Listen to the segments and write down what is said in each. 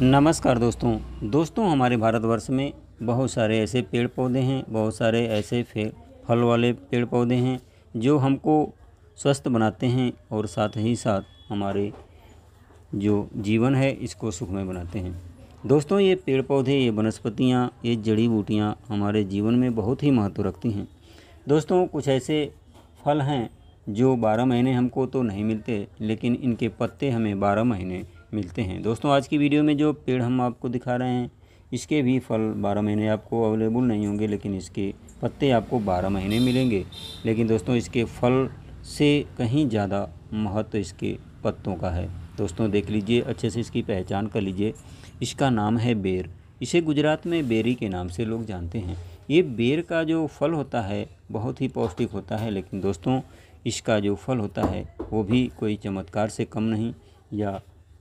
नमस्कार दोस्तों दोस्तों हमारे भारतवर्ष में बहुत सारे ऐसे पेड़ पौधे हैं बहुत सारे ऐसे फल वाले पेड़ पौधे हैं जो हमको स्वस्थ बनाते हैं और साथ ही साथ हमारे जो जीवन है इसको सुखमय बनाते हैं दोस्तों ये पेड़ पौधे ये वनस्पतियाँ ये जड़ी बूटियाँ हमारे जीवन में बहुत ही महत्व रखती हैं दोस्तों कुछ ऐसे फल हैं जो बारह महीने हमको तो नहीं मिलते लेकिन इनके पत्ते हमें बारह महीने मिलते हैं दोस्तों आज की वीडियो में जो पेड़ हम आपको दिखा रहे हैं इसके भी फल बारह महीने आपको अवेलेबल नहीं होंगे लेकिन इसके पत्ते आपको बारह महीने मिलेंगे लेकिन दोस्तों इसके फल से कहीं ज़्यादा महत्व इसके पत्तों का है दोस्तों देख लीजिए अच्छे से इसकी पहचान कर लीजिए इसका नाम है बेर इसे गुजरात में बेरी के नाम से लोग जानते हैं ये बेर का जो फल होता है बहुत ही पौष्टिक होता है लेकिन दोस्तों इसका जो फल होता है वो भी कोई चमत्कार से कम नहीं या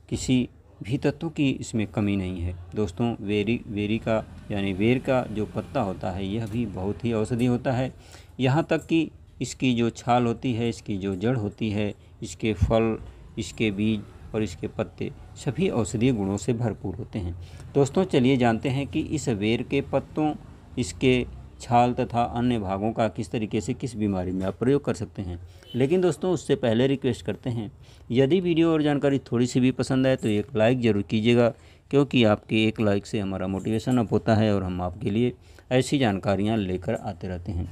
किसी भी तत्व की इसमें कमी नहीं है दोस्तों वेरी वेरी का यानी वेर का जो पत्ता होता है यह भी बहुत ही औषधि होता है यहाँ तक कि इसकी जो छाल होती है इसकी जो जड़ होती है इसके फल इसके बीज और इसके पत्ते सभी औषधीय गुणों से भरपूर होते हैं दोस्तों चलिए जानते हैं कि इस वेर के पत्तों इसके छाल तथा अन्य भागों का किस तरीके से किस बीमारी में आप प्रयोग कर सकते हैं लेकिन दोस्तों उससे पहले रिक्वेस्ट करते हैं यदि वीडियो और जानकारी थोड़ी सी भी पसंद आए तो एक लाइक ज़रूर कीजिएगा क्योंकि आपके एक लाइक से हमारा मोटिवेशन अप होता है और हम आपके लिए ऐसी जानकारियाँ लेकर आते रहते हैं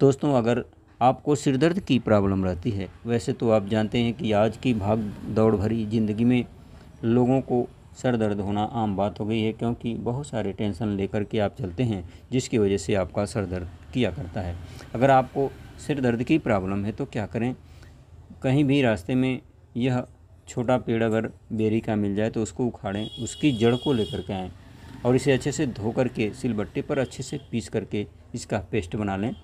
दोस्तों अगर आपको सिरदर्द की प्रॉब्लम रहती है वैसे तो आप जानते हैं कि आज की भाग दौड़ भरी ज़िंदगी में लोगों को सर दर्द होना आम बात हो गई है क्योंकि बहुत सारे टेंशन लेकर के आप चलते हैं जिसकी वजह से आपका सर दर्द किया करता है अगर आपको सिर दर्द की प्रॉब्लम है तो क्या करें कहीं भी रास्ते में यह छोटा पेड़ अगर बेरी का मिल जाए तो उसको उखाड़ें उसकी जड़ को लेकर के आएँ और इसे अच्छे से धो करके सिलबट्टे पर अच्छे से पीस करके इसका पेस्ट बना लें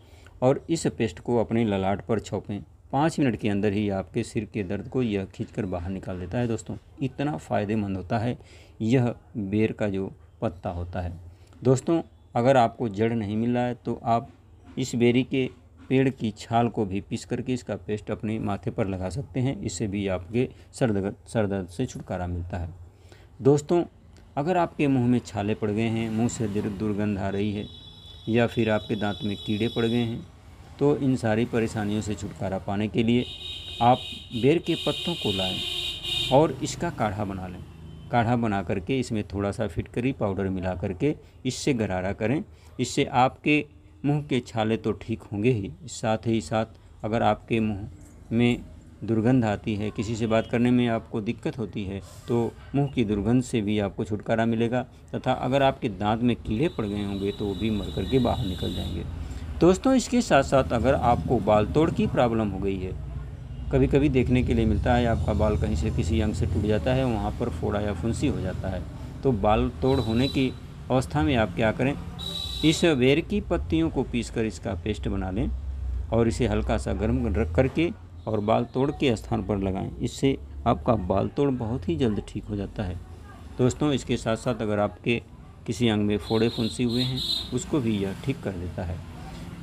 और इस पेस्ट को अपनी ललाट पर छौपें पाँच मिनट के अंदर ही आपके सिर के दर्द को यह खींचकर बाहर निकाल देता है दोस्तों इतना फ़ायदेमंद होता है यह बेर का जो पत्ता होता है दोस्तों अगर आपको जड़ नहीं मिल रहा है तो आप इस बेरी के पेड़ की छाल को भी पीस करके इसका पेस्ट अपने माथे पर लगा सकते हैं इससे भी आपके सर सरदर्द से छुटकारा मिलता है दोस्तों अगर आपके मुंह में छाले पड़ गए हैं मुंह से दुर्गंध आ रही है या फिर आपके दांत में कीड़े पड़ गए हैं तो इन सारी परेशानियों से छुटकारा पाने के लिए आप बेर के पत्तों को लाएं और इसका काढ़ा बना लें काढ़ा बना करके इसमें थोड़ा सा फिटकरी पाउडर मिला करके इससे गरारा करें इससे आपके मुंह के छाले तो ठीक होंगे ही साथ ही साथ अगर आपके मुंह में दुर्गंध आती है किसी से बात करने में आपको दिक्कत होती है तो मुंह की दुर्गंध से भी आपको छुटकारा मिलेगा तथा अगर आपके दांत में कीड़े पड़ गए होंगे तो वो भी मर करके बाहर निकल जाएंगे दोस्तों इसके साथ साथ अगर आपको बाल तोड़ की प्रॉब्लम हो गई है कभी कभी देखने के लिए मिलता है आपका बाल कहीं से किसी अंग से टूट जाता है वहाँ पर फोड़ा या फुंसी हो जाता है तो बाल तोड़ होने की अवस्था में आप क्या करें इस वेर की पत्तियों को पीसकर इसका पेस्ट बना लें और इसे हल्का सा गर्म रख करके और बाल तोड़ के स्थान पर लगाएं इससे आपका बाल तोड़ बहुत ही जल्द ठीक हो जाता है दोस्तों इसके साथ साथ अगर आपके किसी अंग में फोड़े फुंसी हुए हैं उसको भी यह ठीक कर देता है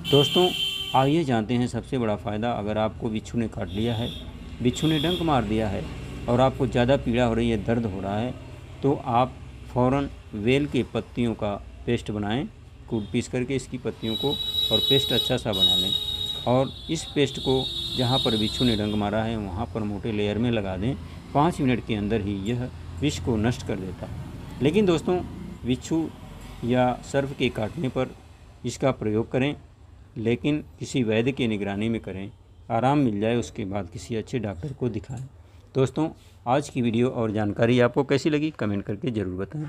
दोस्तों आइए जानते हैं सबसे बड़ा फ़ायदा अगर आपको बिच्छू ने काट लिया है बिच्छू ने डंक मार दिया है और आपको ज़्यादा पीड़ा हो रही है दर्द हो रहा है तो आप फ़ौर वेल के पत्तियों का पेस्ट बनाएं कूट पीस करके इसकी पत्तियों को और पेस्ट अच्छा सा बना लें और इस पेस्ट को जहाँ पर बिच्छू ने डंग मारा है वहाँ पर मोटे लेयर में लगा दें पाँच मिनट के अंदर ही यह विष को नष्ट कर देता लेकिन दोस्तों बिच्छू या सर्फ के काटने पर इसका प्रयोग करें लेकिन किसी वैद्य की निगरानी में करें आराम मिल जाए उसके बाद किसी अच्छे डॉक्टर को दिखाएं दोस्तों आज की वीडियो और जानकारी आपको कैसी लगी कमेंट करके ज़रूर बताएं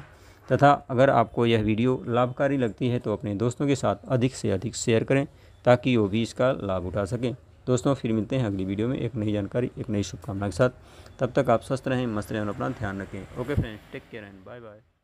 तथा अगर आपको यह वीडियो लाभकारी लगती है तो अपने दोस्तों के साथ अधिक से अधिक शेयर करें ताकि वो भी इसका लाभ उठा सकें दोस्तों फिर मिलते हैं अगली वीडियो में एक नई जानकारी एक नई शुभकामना के साथ तब तक आप स्वस्थ रहें मस्त रहें और अपना ध्यान रखें okay friends take care and bye bye